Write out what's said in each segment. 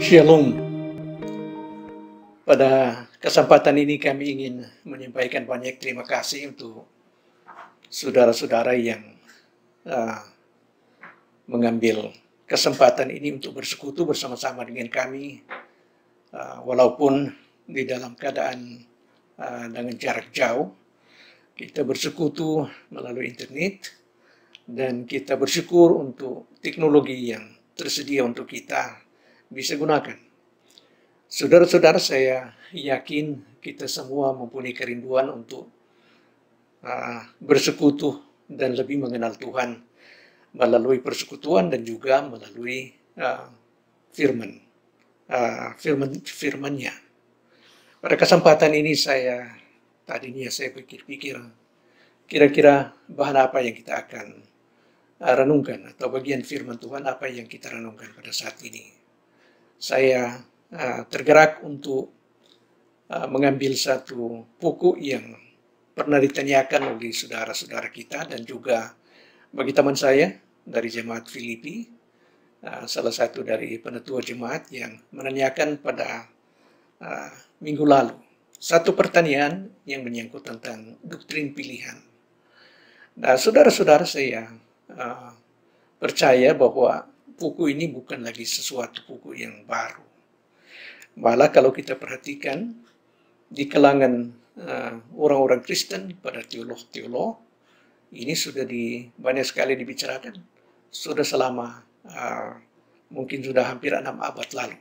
Shalom. Pada kesempatan ini kami ingin menyampaikan banyak terima kasih untuk saudara-saudara yang uh, mengambil kesempatan ini untuk bersekutu bersama-sama dengan kami, uh, walaupun di dalam keadaan uh, dengan jarak jauh. Kita bersekutu melalui internet dan kita bersyukur untuk teknologi yang tersedia untuk kita bisa gunakan. Saudara-saudara saya yakin kita semua mempunyai kerinduan untuk uh, ah, bersekutu dan lebih mengenal Tuhan melalui persekutuan dan juga melalui uh, firman uh, firman firmannya. Pada kesempatan ini saya tadinya saya pikir-pikir kira-kira bahan apa yang kita akan renungkan atau bagian firman Tuhan apa yang kita renungkan pada saat ini saya uh, tergerak untuk uh, mengambil satu buku yang pernah ditanyakan oleh saudara-saudara kita dan juga bagi teman saya dari jemaat Filipi, uh, salah satu dari penetua jemaat yang menanyakan pada uh, minggu lalu satu pertanyaan yang menyangkut tentang doktrin pilihan. Nah, saudara-saudara saya uh, percaya bahwa Buku ini bukan lagi sesuatu buku yang baru. Malah kalau kita perhatikan di kalangan eh, orang-orang uh, Kristen pada teolog-teolog ini sudah di banyak sekali dibicarakan sudah selama uh, mungkin sudah hampir enam abad lalu.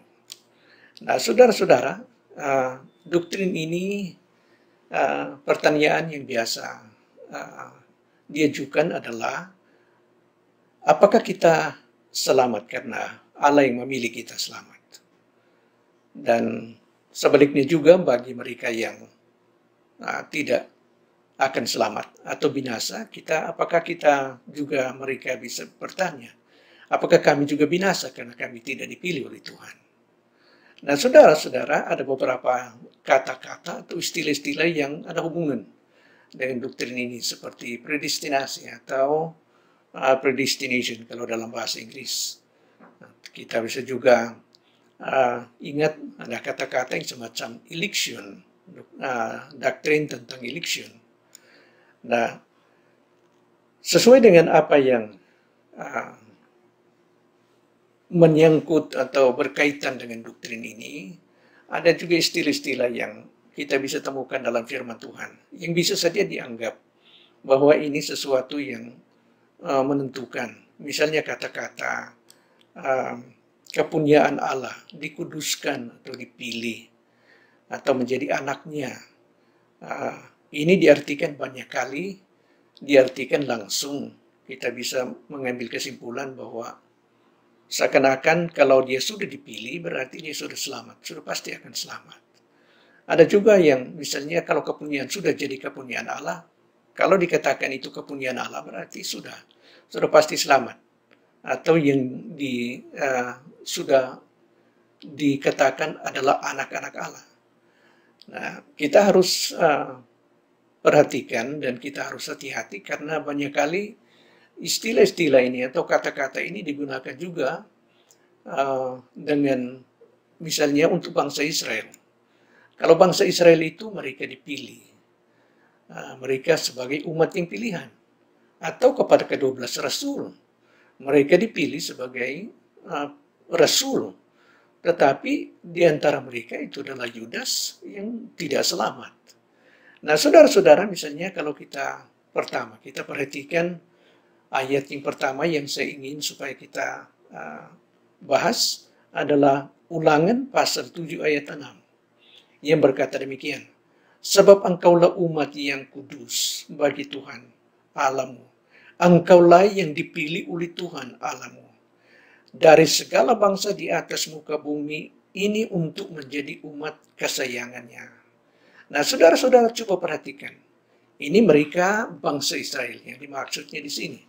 Nah, saudara-saudara, uh, doktrin ini uh, pertanyaan yang biasa uh, diajukan adalah apakah kita selamat karena Allah yang memilih kita selamat. Dan sebaliknya juga bagi mereka yang nah, tidak akan selamat atau binasa, kita apakah kita juga mereka bisa bertanya, apakah kami juga binasa karena kami tidak dipilih oleh Tuhan. Nah, saudara-saudara, ada beberapa kata-kata atau istilah-istilah yang ada hubungan dengan doktrin ini seperti predestinasi atau uh, predestination kalau dalam bahasa Inggris. Kita bisa juga uh, ingat ada kata-kata yang semacam election, uh, doktrin tentang election. Nah, sesuai dengan apa yang uh, menyangkut atau berkaitan dengan doktrin ini, ada juga istilah-istilah yang kita bisa temukan dalam firman Tuhan, yang bisa saja dianggap bahwa ini sesuatu yang Uh, menentukan. Misalnya kata-kata um, kepunyaan Allah dikuduskan atau dipilih atau menjadi anaknya. Uh, ini diartikan banyak kali, diartikan langsung. Kita bisa mengambil kesimpulan bahwa seakan-akan kalau dia sudah dipilih berarti dia sudah selamat, sudah pasti akan selamat. Ada juga yang misalnya kalau kepunyaan sudah jadi kepunyaan Allah, kalau dikatakan itu kepunyaan Allah berarti sudah sudah pasti selamat atau yang di uh, sudah dikatakan adalah anak-anak Allah. Nah, kita harus uh, perhatikan dan kita harus hati-hati karena banyak kali istilah-istilah ini atau kata-kata ini digunakan juga uh, dengan misalnya untuk bangsa Israel. Kalau bangsa Israel itu mereka dipilih Ah, mereka sebagai umat yang pilihan atau kepada kedua belas rasul. Mereka dipilih sebagai uh, rasul. Tetapi di antara mereka itu adalah Yudas yang tidak selamat. Nah, saudara-saudara, misalnya kalau kita pertama, kita perhatikan ayat yang pertama yang saya ingin supaya kita uh, bahas adalah ulangan pasal 7 ayat 6 yang berkata demikian sebab engkaulah umat yang kudus bagi Tuhan alamu. Engkaulah yang dipilih oleh Tuhan alamu. Dari segala bangsa di atas muka bumi, ini untuk menjadi umat kesayangannya. Nah, saudara-saudara coba perhatikan. Ini mereka bangsa Israel yang dimaksudnya di sini.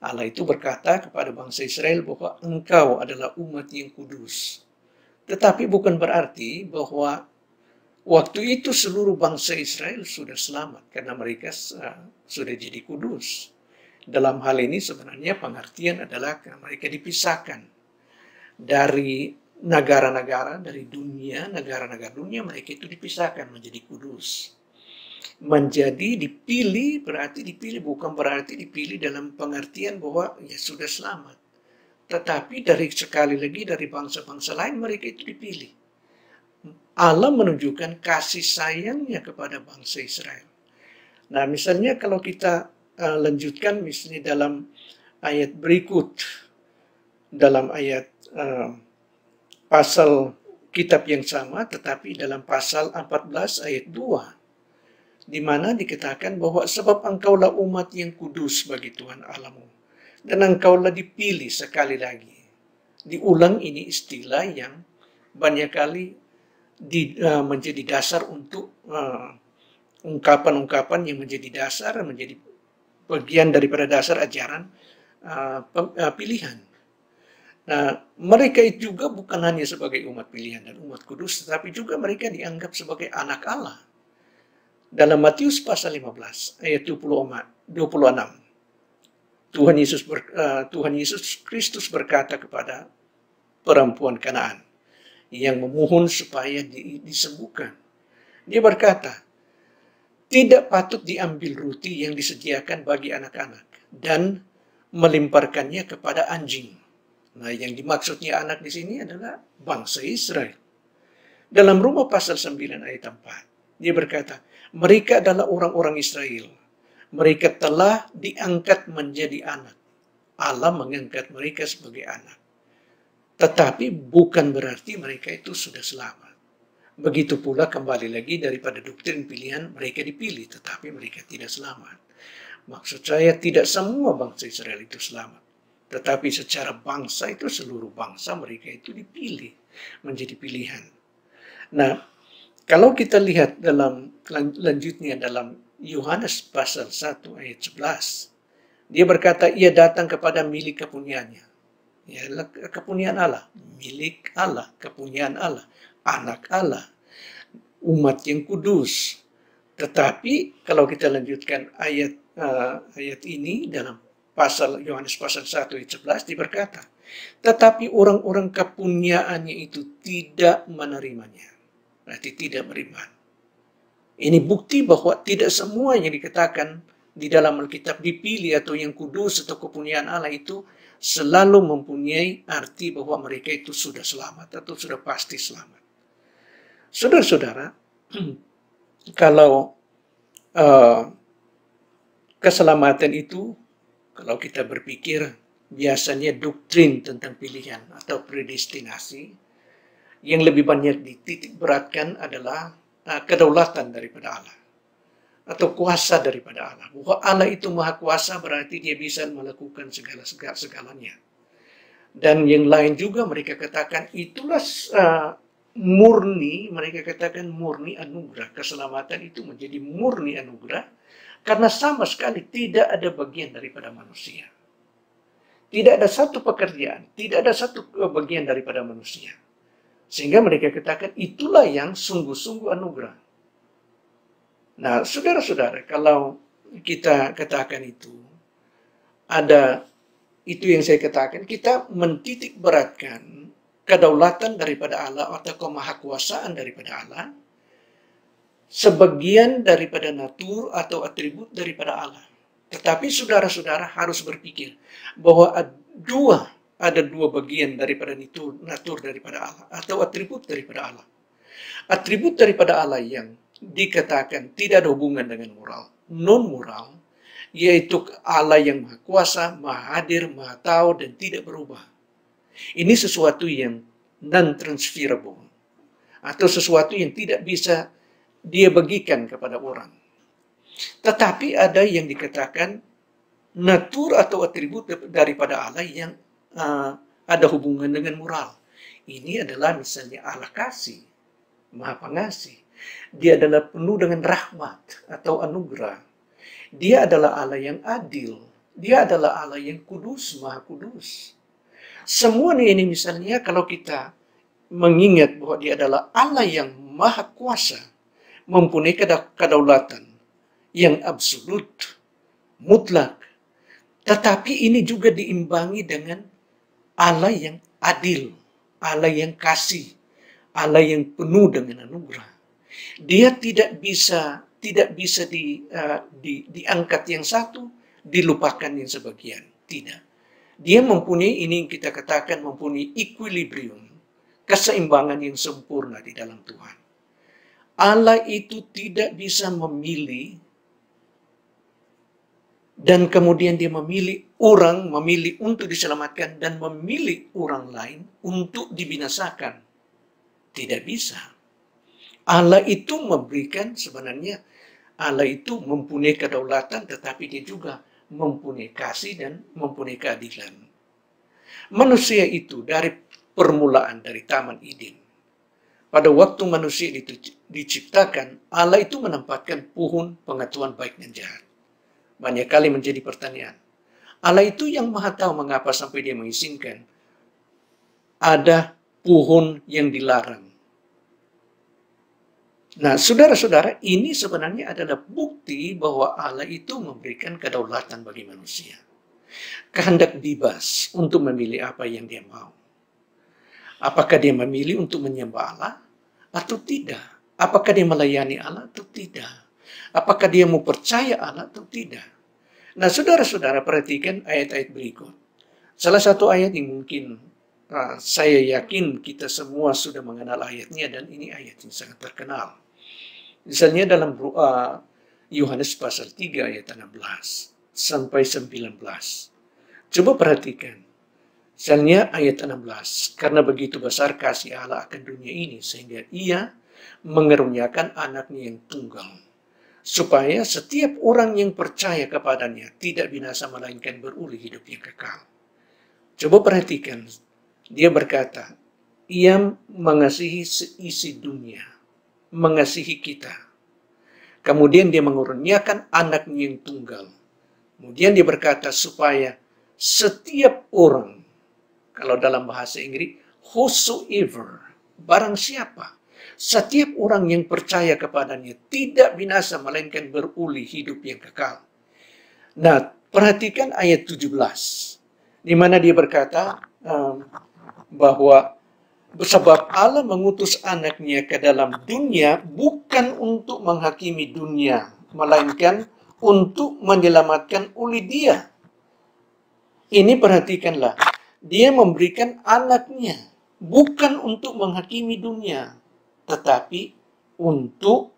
Allah itu berkata kepada bangsa Israel bahwa engkau adalah umat yang kudus. Tetapi bukan berarti bahwa Waktu itu seluruh bangsa Israel sudah selamat karena mereka eh, sudah jadi kudus. Dalam hal ini sebenarnya pengertian adalah mereka dipisahkan dari negara-negara, dari dunia, negara-negara dunia mereka itu dipisahkan menjadi kudus. Menjadi dipilih berarti dipilih bukan berarti dipilih dalam pengertian bahwa ya sudah selamat. Tetapi dari sekali lagi dari bangsa-bangsa lain mereka itu dipilih Allah menunjukkan kasih sayangnya kepada bangsa Israel. Nah, misalnya kalau kita uh, lanjutkan misalnya dalam ayat berikut dalam ayat uh, pasal kitab yang sama tetapi dalam pasal 14 ayat 2 di mana dikatakan bahwa sebab engkaulah umat yang kudus bagi Tuhan Allahmu dan engkaulah dipilih sekali lagi. Diulang ini istilah yang banyak kali di, uh, menjadi dasar untuk ungkapan eh, ungkapan-ungkapan yang menjadi dasar, menjadi bagian daripada dasar ajaran uh, pilihan. Nah, mereka itu juga bukan hanya sebagai umat pilihan dan umat kudus, tetapi juga mereka dianggap sebagai anak Allah. Dalam Matius pasal 15 ayat 20, 26, Tuhan Yesus ber, uh, Tuhan Yesus Kristus berkata kepada perempuan Kanaan, yang memohon supaya disembuhkan. Dia berkata, tidak patut diambil roti yang disediakan bagi anak-anak dan melimparkannya kepada anjing. Nah, yang dimaksudnya anak di sini adalah bangsa Israel. Dalam rumah pasal 9 ayat 4, dia berkata, mereka adalah orang-orang Israel. Mereka telah diangkat menjadi anak. Allah mengangkat mereka sebagai anak. Tetapi bukan berarti mereka itu sudah selamat. Begitu pula kembali lagi daripada doktrin pilihan mereka dipilih, tetapi mereka tidak selamat. Maksud saya tidak semua bangsa Israel itu selamat. Tetapi secara bangsa itu seluruh bangsa mereka itu dipilih menjadi pilihan. Nah, kalau kita lihat dalam lanjutnya dalam Yohanes pasal 1 ayat 11, dia berkata ia datang kepada milik kepunyaannya ya kepunyaan Allah milik Allah kepunyaan Allah anak Allah umat yang kudus tetapi kalau kita lanjutkan ayat uh, ayat ini dalam pasal Yohanes pasal 1 ayat 11 diberkata tetapi orang-orang kepunyaannya itu tidak menerimanya berarti tidak beriman ini bukti bahwa tidak semua yang dikatakan di dalam Alkitab dipilih atau yang kudus atau kepunyaan Allah itu selalu mempunyai arti bahwa mereka itu sudah selamat atau sudah pasti selamat. Saudara-saudara, kalau uh, keselamatan itu, kalau kita berpikir biasanya doktrin tentang pilihan atau predestinasi, yang lebih banyak dititik beratkan adalah uh, kedaulatan daripada Allah atau kuasa daripada Allah. Bahwa Allah itu maha kuasa berarti dia bisa melakukan segala segala segalanya. Dan yang lain juga mereka katakan itulah uh, murni, mereka katakan murni anugerah. Keselamatan itu menjadi murni anugerah karena sama sekali tidak ada bagian daripada manusia. Tidak ada satu pekerjaan, tidak ada satu uh, bagian daripada manusia. Sehingga mereka katakan itulah yang sungguh-sungguh anugerah. Nah, saudara-saudara, kalau kita katakan itu, ada itu yang saya katakan, kita mentitik beratkan kedaulatan daripada Allah atau kemahakuasaan daripada Allah sebagian daripada natur atau atribut daripada Allah. Tetapi saudara-saudara harus berpikir bahwa ada dua ada dua bagian daripada itu natur daripada Allah atau atribut daripada Allah. Atribut daripada Allah yang dikatakan tidak ada hubungan dengan moral. Non-moral, yaitu Allah yang maha kuasa, maha hadir, maha tahu, dan tidak berubah. Ini sesuatu yang non-transferable. Atau sesuatu yang tidak bisa dia bagikan kepada orang. Tetapi ada yang dikatakan natur atau atribut daripada Allah yang uh, ada hubungan dengan moral. Ini adalah misalnya Allah kasih, maha pengasih, dia adalah penuh dengan rahmat atau anugerah. Dia adalah Allah yang adil. Dia adalah Allah yang kudus, maha kudus. Semua ini misalnya kalau kita mengingat bahwa dia adalah Allah yang maha kuasa, mempunyai kedaulatan yang absolut, mutlak. Tetapi ini juga diimbangi dengan Allah yang adil, Allah yang kasih, Allah yang penuh dengan anugerah. Dia tidak bisa tidak bisa di, uh, di, diangkat yang satu, dilupakan yang sebagian. Tidak. Dia mempunyai ini yang kita katakan mempunyai equilibrium, keseimbangan yang sempurna di dalam Tuhan. Allah itu tidak bisa memilih dan kemudian dia memilih orang, memilih untuk diselamatkan dan memilih orang lain untuk dibinasakan. Tidak bisa. Allah itu memberikan sebenarnya Allah itu mempunyai kedaulatan tetapi dia juga mempunyai kasih dan mempunyai keadilan. Manusia itu dari permulaan dari Taman Eden. Pada waktu manusia itu diciptakan, Allah itu menempatkan pohon pengetahuan baik dan jahat. Banyak kali menjadi pertanyaan. Allah itu yang maha tahu mengapa sampai dia mengizinkan ada pohon yang dilarang Nah, saudara-saudara, ini sebenarnya adalah bukti bahwa Allah itu memberikan kedaulatan bagi manusia. Kehendak bebas untuk memilih apa yang dia mau. Apakah dia memilih untuk menyembah Allah atau tidak? Apakah dia melayani Allah atau tidak? Apakah dia mau percaya Allah atau tidak? Nah, saudara-saudara, perhatikan ayat-ayat berikut. Salah satu ayat yang mungkin Ah, saya yakin kita semua sudah mengenal ayatnya dan ini ayat yang sangat terkenal. Misalnya dalam doa Yohanes pasal 3 ayat 16 sampai 19. Coba perhatikan. Misalnya ayat 16, karena begitu besar kasih Allah akan dunia ini sehingga ia mengeruniakan anaknya yang tunggal supaya setiap orang yang percaya kepadanya tidak binasa melainkan beruli hidup yang kekal. Coba perhatikan dia berkata, ia mengasihi seisi dunia, mengasihi kita. Kemudian dia mengurniakan anaknya yang tunggal. Kemudian dia berkata supaya setiap orang, kalau dalam bahasa Inggris, whosoever, barang siapa, setiap orang yang percaya kepadanya tidak binasa melainkan beruli hidup yang kekal. Nah, perhatikan ayat 17, di mana dia berkata, um, bahwa sebab Allah mengutus anaknya ke dalam dunia bukan untuk menghakimi dunia, melainkan untuk menyelamatkan uli dia. Ini perhatikanlah, dia memberikan anaknya bukan untuk menghakimi dunia, tetapi untuk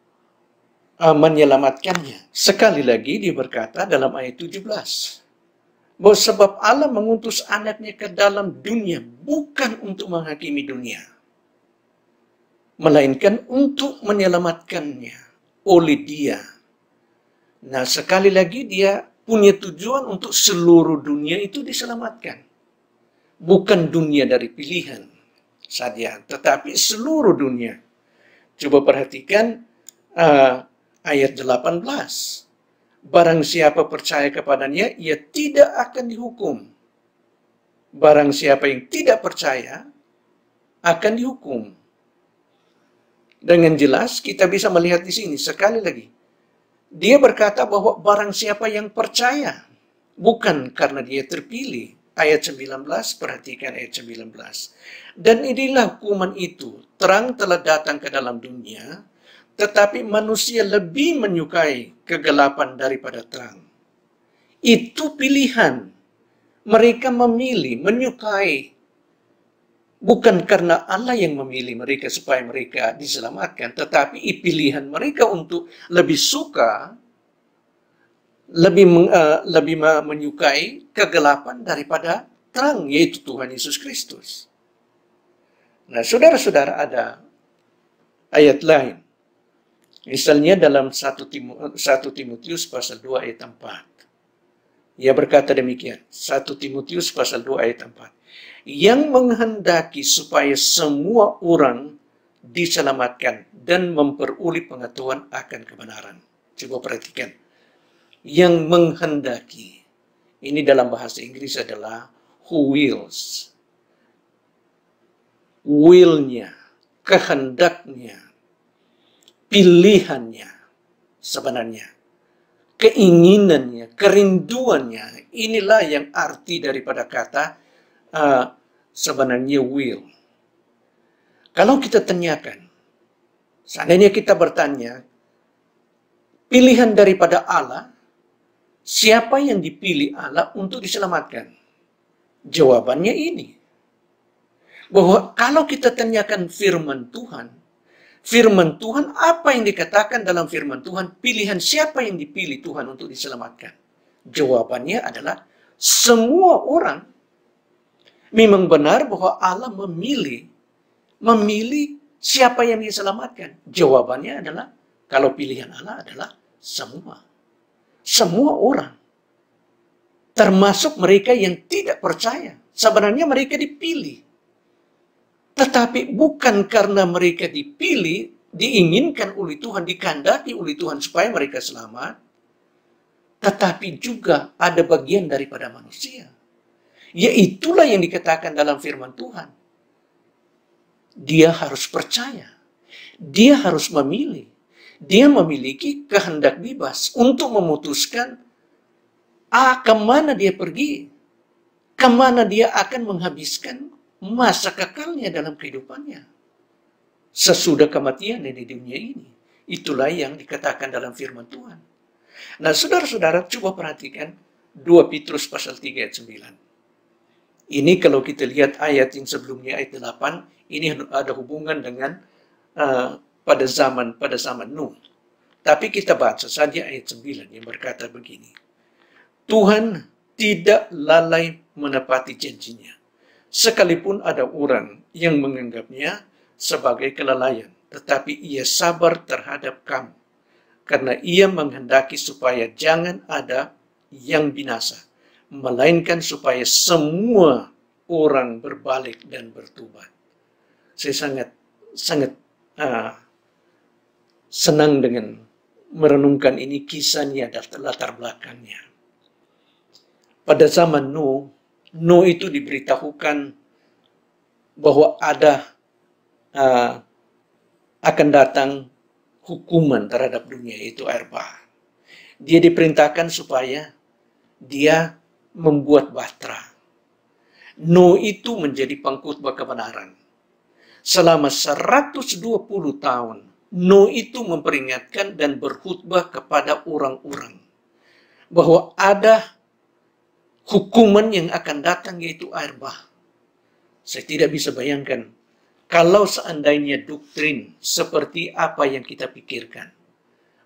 uh, menyelamatkannya. Sekali lagi dia berkata dalam ayat 17 bahwa sebab Allah mengutus anaknya ke dalam dunia bukan untuk menghakimi dunia, melainkan untuk menyelamatkannya oleh dia. Nah, sekali lagi dia punya tujuan untuk seluruh dunia itu diselamatkan. Bukan dunia dari pilihan saja, tetapi seluruh dunia. Coba perhatikan uh, ayat 18 Barang siapa percaya kepadanya, ia tidak akan dihukum. Barang siapa yang tidak percaya, akan dihukum. Dengan jelas kita bisa melihat di sini, sekali lagi. Dia berkata bahwa barang siapa yang percaya, bukan karena dia terpilih. Ayat 19, perhatikan ayat 19. Dan inilah hukuman itu, terang telah datang ke dalam dunia, tetapi manusia lebih menyukai kegelapan daripada terang. Itu pilihan. Mereka memilih, menyukai. Bukan karena Allah yang memilih mereka supaya mereka diselamatkan, tetapi pilihan mereka untuk lebih suka, lebih uh, lebih menyukai kegelapan daripada terang, yaitu Tuhan Yesus Kristus. Nah, saudara-saudara ada ayat lain Misalnya dalam 1, Tim Timotius pasal 2 ayat 4. Ia berkata demikian, 1 Timotius pasal 2 ayat 4. Yang menghendaki supaya semua orang diselamatkan dan memperulih pengetahuan akan kebenaran. Coba perhatikan. Yang menghendaki. Ini dalam bahasa Inggris adalah who wills. Willnya, kehendaknya, pilihannya sebenarnya. Keinginannya, kerinduannya, inilah yang arti daripada kata uh, sebenarnya will. Kalau kita tanyakan, seandainya kita bertanya, pilihan daripada Allah, siapa yang dipilih Allah untuk diselamatkan? Jawabannya ini. Bahwa kalau kita tanyakan firman Tuhan, firman Tuhan, apa yang dikatakan dalam firman Tuhan, pilihan siapa yang dipilih Tuhan untuk diselamatkan? Jawabannya adalah semua orang memang benar bahwa Allah memilih memilih siapa yang diselamatkan. Jawabannya adalah kalau pilihan Allah adalah semua. Semua orang. Termasuk mereka yang tidak percaya. Sebenarnya mereka dipilih tetapi bukan karena mereka dipilih, diinginkan oleh Tuhan, dikandaki oleh Tuhan supaya mereka selamat. Tetapi juga ada bagian daripada manusia. Yaitulah yang dikatakan dalam firman Tuhan. Dia harus percaya. Dia harus memilih. Dia memiliki kehendak bebas untuk memutuskan ah, kemana dia pergi, kemana dia akan menghabiskan masa kekalnya dalam kehidupannya. Sesudah kematian di dunia ini. Itulah yang dikatakan dalam firman Tuhan. Nah, saudara-saudara, coba perhatikan 2 Petrus pasal 3 ayat 9. Ini kalau kita lihat ayat yang sebelumnya, ayat 8, ini anu- ada hubungan dengan uh, pada zaman pada zaman Nuh. Tapi kita baca saja ayat 9 yang berkata begini. Tuhan tidak lalai menepati janjinya sekalipun ada orang yang menganggapnya sebagai kelalaian, tetapi ia sabar terhadap kamu, karena ia menghendaki supaya jangan ada yang binasa, melainkan supaya semua orang berbalik dan bertobat. Saya sangat sangat uh, senang dengan merenungkan ini kisahnya dan latar belakangnya. Pada zaman Nuh, Nuh itu diberitahukan bahwa ada uh, akan datang hukuman terhadap dunia itu air bah. Dia diperintahkan supaya dia membuat bahtera. Nu itu menjadi pangkutbah kebenaran. Selama 120 tahun, Nu itu memperingatkan dan berkhutbah kepada orang-orang bahwa ada hukuman yang akan datang yaitu air bah. Saya tidak bisa bayangkan kalau seandainya doktrin seperti apa yang kita pikirkan.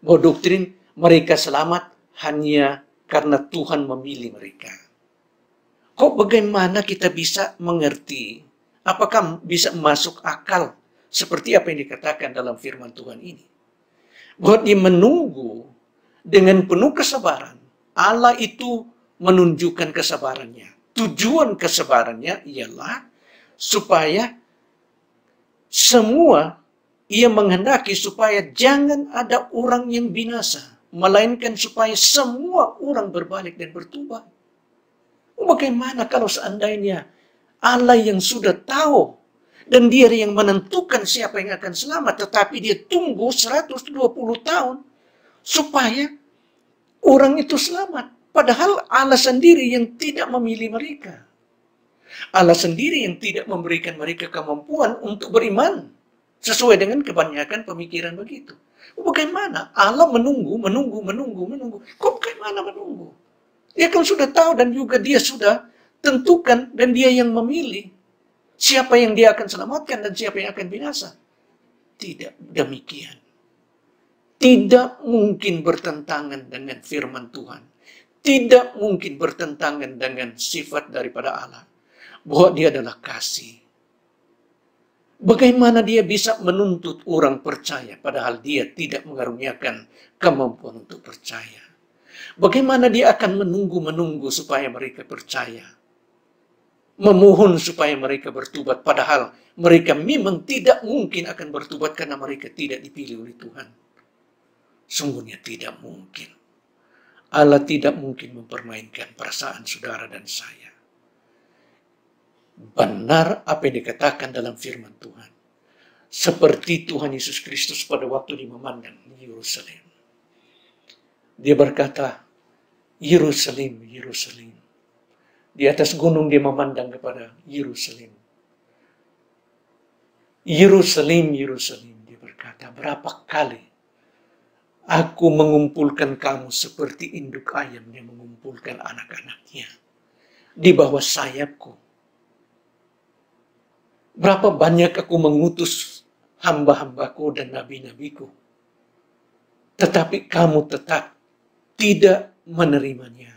Bahwa doktrin mereka selamat hanya karena Tuhan memilih mereka. Kok bagaimana kita bisa mengerti? Apakah bisa masuk akal seperti apa yang dikatakan dalam firman Tuhan ini? Bahwa dia menunggu dengan penuh kesabaran Allah itu menunjukkan kesabarannya. Tujuan kesabarannya ialah supaya semua ia menghendaki supaya jangan ada orang yang binasa, melainkan supaya semua orang berbalik dan bertobat. Bagaimana kalau seandainya Allah yang sudah tahu dan dia yang menentukan siapa yang akan selamat, tetapi dia tunggu 120 tahun supaya orang itu selamat. Padahal Allah sendiri yang tidak memilih mereka. Allah sendiri yang tidak memberikan mereka kemampuan untuk beriman. Sesuai dengan kebanyakan pemikiran begitu. Bagaimana Allah menunggu, menunggu, menunggu, menunggu. Kok bagaimana menunggu? Dia kan sudah tahu dan juga dia sudah tentukan dan dia yang memilih siapa yang dia akan selamatkan dan siapa yang akan binasa. Tidak demikian. Tidak mungkin bertentangan dengan firman Tuhan tidak mungkin bertentangan dengan sifat daripada Allah. Bahwa dia adalah kasih. Bagaimana dia bisa menuntut orang percaya padahal dia tidak mengaruniakan kemampuan untuk percaya? Bagaimana dia akan menunggu-menunggu supaya mereka percaya? Memohon supaya mereka bertobat padahal mereka memang tidak mungkin akan bertobat karena mereka tidak dipilih oleh Tuhan. Sungguhnya tidak mungkin. Allah tidak mungkin mempermainkan perasaan saudara dan saya. Benar apa yang dikatakan dalam firman Tuhan. Seperti Tuhan Yesus Kristus pada waktu di memandang Yerusalem. Dia berkata, Yerusalem, Yerusalem. Di atas gunung dia memandang kepada Yerusalem. Yerusalem, Yerusalem, dia berkata, berapa kali Aku mengumpulkan kamu seperti induk ayam yang mengumpulkan anak-anaknya di bawah sayapku. Berapa banyak aku mengutus hamba-hambaku dan nabi-nabiku. Tetapi kamu tetap tidak menerimanya.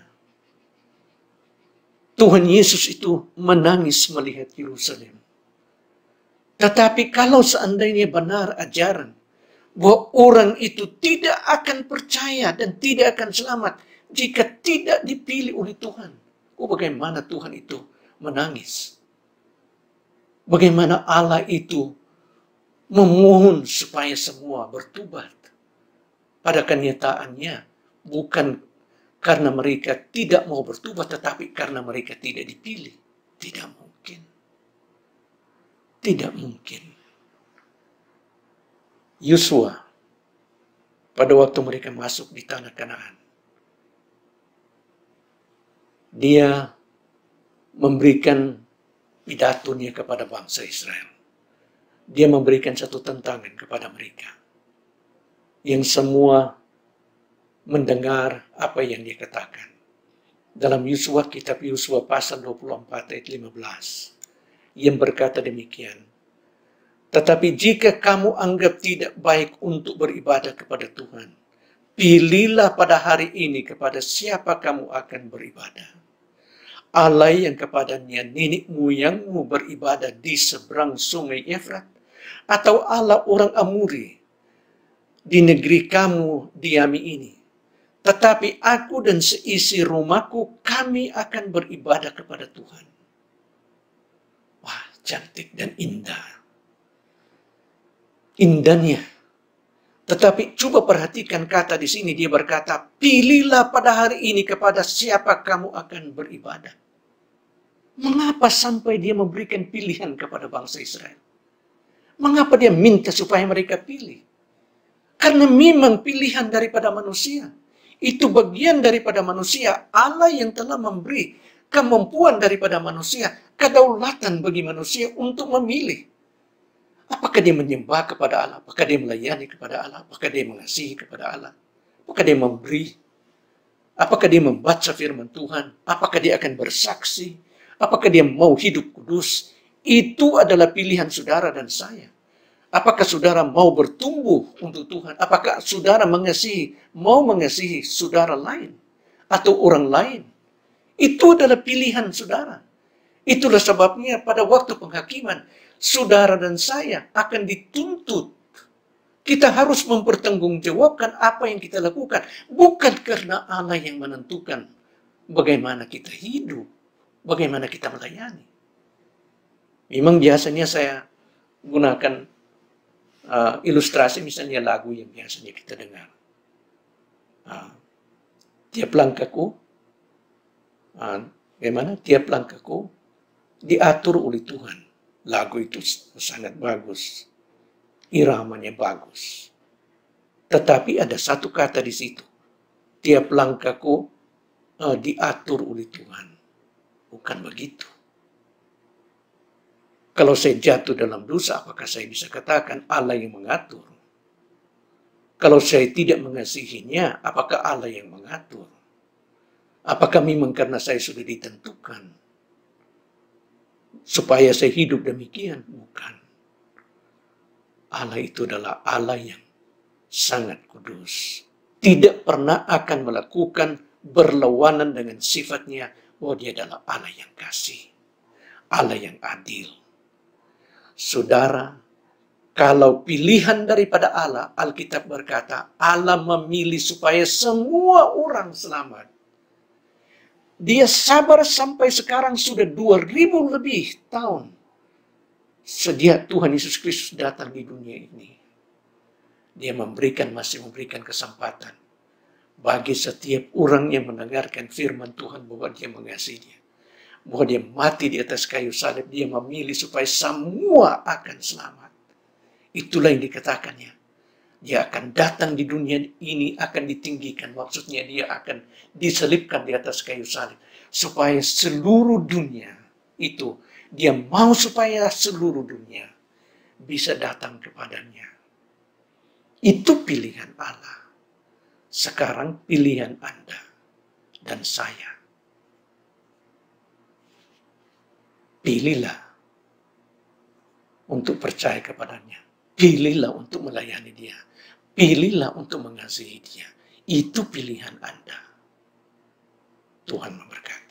Tuhan Yesus itu menangis melihat Yerusalem. Tetapi kalau seandainya benar ajaran bahwa orang itu tidak akan percaya dan tidak akan selamat jika tidak dipilih oleh Tuhan. Oh bagaimana Tuhan itu menangis. Bagaimana Allah itu memohon supaya semua bertobat. Pada kenyataannya bukan karena mereka tidak mau bertobat tetapi karena mereka tidak dipilih. Tidak mungkin. Tidak mungkin. Yusua pada waktu mereka masuk di tanah Kanaan. Dia memberikan pidatonya kepada bangsa Israel. Dia memberikan satu tantangan kepada mereka. Yang semua mendengar apa yang dia katakan. Dalam Yusua, kitab Yusua pasal 24 ayat 15. Yang berkata demikian, tetapi jika kamu anggap tidak baik untuk beribadah kepada Tuhan, pilihlah pada hari ini kepada siapa kamu akan beribadah. Allah yang kepadanya nenek moyangmu beribadah di seberang sungai Efrat, atau Allah orang Amuri di negeri kamu diami ini. Tetapi aku dan seisi rumahku, kami akan beribadah kepada Tuhan. Wah, cantik dan indah indahnya. Tetapi coba perhatikan kata di sini dia berkata, "Pilihlah pada hari ini kepada siapa kamu akan beribadah." Mengapa sampai dia memberikan pilihan kepada bangsa Israel? Mengapa dia minta supaya mereka pilih? Karena memang pilihan daripada manusia. Itu bagian daripada manusia. Allah yang telah memberi kemampuan daripada manusia, kedaulatan bagi manusia untuk memilih. Apakah dia menyembah kepada Allah? Apakah dia melayani kepada Allah? Apakah dia mengasihi kepada Allah? Apakah dia memberi? Apakah dia membaca firman Tuhan? Apakah dia akan bersaksi? Apakah dia mau hidup kudus? Itu adalah pilihan saudara dan saya. Apakah saudara mau bertumbuh untuk Tuhan? Apakah saudara mengasihi, mau mengasihi saudara lain atau orang lain? Itu adalah pilihan saudara. Itulah sebabnya pada waktu penghakiman, saudara dan saya akan dituntut. Kita harus mempertanggungjawabkan apa yang kita lakukan. Bukan karena Allah yang menentukan bagaimana kita hidup, bagaimana kita melayani. Memang biasanya saya gunakan uh, ilustrasi misalnya lagu yang biasanya kita dengar. Uh, tiap langkahku, uh, bagaimana tiap langkahku diatur oleh Tuhan lagu itu sangat bagus, iramanya bagus. Tetapi ada satu kata di situ, tiap langkahku uh, diatur oleh Tuhan. Bukan begitu. Kalau saya jatuh dalam dosa, apakah saya bisa katakan Allah yang mengatur? Kalau saya tidak mengasihinya, apakah Allah yang mengatur? Apakah memang karena saya sudah ditentukan? supaya saya hidup demikian. Bukan. Allah itu adalah Allah yang sangat kudus. Tidak pernah akan melakukan berlawanan dengan sifatnya bahwa oh, dia adalah Allah yang kasih. Allah yang adil. Saudara, kalau pilihan daripada Allah, Alkitab berkata, Allah memilih supaya semua orang selamat. Dia sabar sampai sekarang sudah 2000 lebih tahun sejak Tuhan Yesus Kristus datang di dunia ini. Dia memberikan, masih memberikan kesempatan bagi setiap orang yang mendengarkan firman Tuhan bahwa dia mengasihi dia. Bahwa dia mati di atas kayu salib, dia memilih supaya semua akan selamat. Itulah yang dikatakannya dia akan datang di dunia ini akan ditinggikan maksudnya dia akan diselipkan di atas kayu salib supaya seluruh dunia itu dia mau supaya seluruh dunia bisa datang kepadanya itu pilihan Allah sekarang pilihan Anda dan saya pilihlah untuk percaya kepadanya pilihlah untuk melayani dia Pilihlah untuk mengasihi dia. Itu pilihan Anda. Tuhan memberkati.